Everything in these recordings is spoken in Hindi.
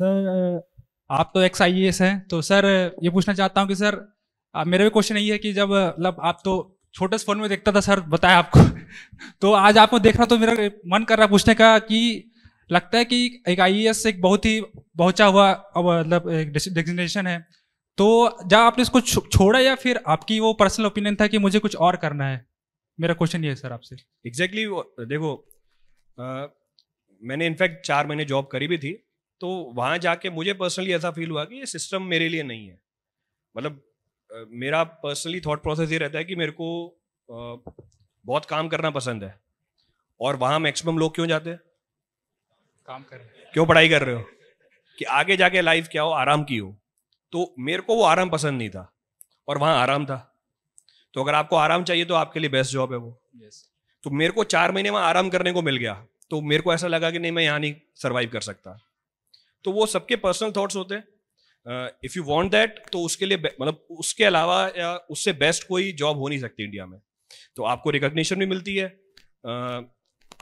सर आप तो एक्स आई एस हैं तो सर ये पूछना चाहता हूँ कि सर मेरा भी क्वेश्चन यही है कि जब मतलब आप तो छोटे फोन में देखता था सर बताया आपको तो आज आपको देख रहा तो मेरा मन कर रहा पूछने का कि लगता है कि एक आई e एक बहुत ही पहुंचा हुआ मतलब डेजिग्नेशन है तो जब आपने इसको छोड़ा या फिर आपकी वो पर्सनल ओपिनियन था कि मुझे कुछ और करना है मेरा क्वेश्चन ये है सर आपसे एग्जैक्टली exactly, देखो आ, मैंने इनफैक्ट चार महीने जॉब करी भी थी तो वहाँ जाके मुझे पर्सनली ऐसा फील हुआ कि ये सिस्टम मेरे लिए नहीं है मतलब मेरा पर्सनली थॉट प्रोसेस ये रहता है कि मेरे को बहुत काम करना पसंद है और वहाँ मैक्सिमम लोग क्यों जाते हैं काम कर क्यों पढ़ाई कर रहे हो कि आगे जाके लाइफ क्या हो आराम की हो तो मेरे को वो आराम पसंद नहीं था और वहाँ आराम था तो अगर आपको आराम चाहिए तो आपके लिए बेस्ट जॉब है वो yes. तो मेरे को चार महीने वहाँ आराम करने को मिल गया तो मेरे को ऐसा लगा कि नहीं मैं यहाँ नहीं सर्वाइव कर सकता तो वो सबके पर्सनल थॉट्स होते हैं इफ़ यू वांट दैट तो उसके लिए मतलब उसके अलावा या उससे बेस्ट कोई जॉब हो नहीं सकती इंडिया में तो आपको रिकग्निशन भी मिलती है uh,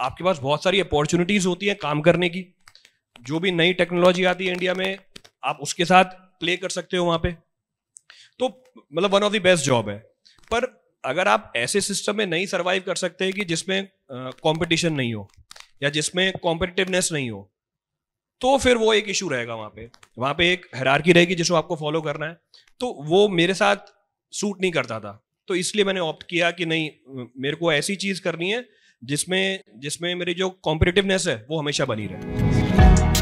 आपके पास बहुत सारी अपॉर्चुनिटीज़ होती हैं काम करने की जो भी नई टेक्नोलॉजी आती है इंडिया में आप उसके साथ प्ले कर सकते हो वहाँ पे तो मतलब one of the best job है पर अगर आप ऐसे सिस्टम में नहीं सर्वाइव कर सकते कि जिसमें कंपटीशन नहीं हो या जिसमें कॉम्पिटिटिवनेस नहीं हो तो फिर वो एक इशू रहेगा वहां पे वहां पे एक हरारकी रहेगी जिसको आपको फॉलो करना है तो वो मेरे साथ सूट नहीं करता था तो इसलिए मैंने ऑप्ट किया कि नहीं मेरे को ऐसी चीज करनी है जिसमें जिसमें मेरी जो कॉम्पिटेटिवनेस है वो हमेशा बनी रहे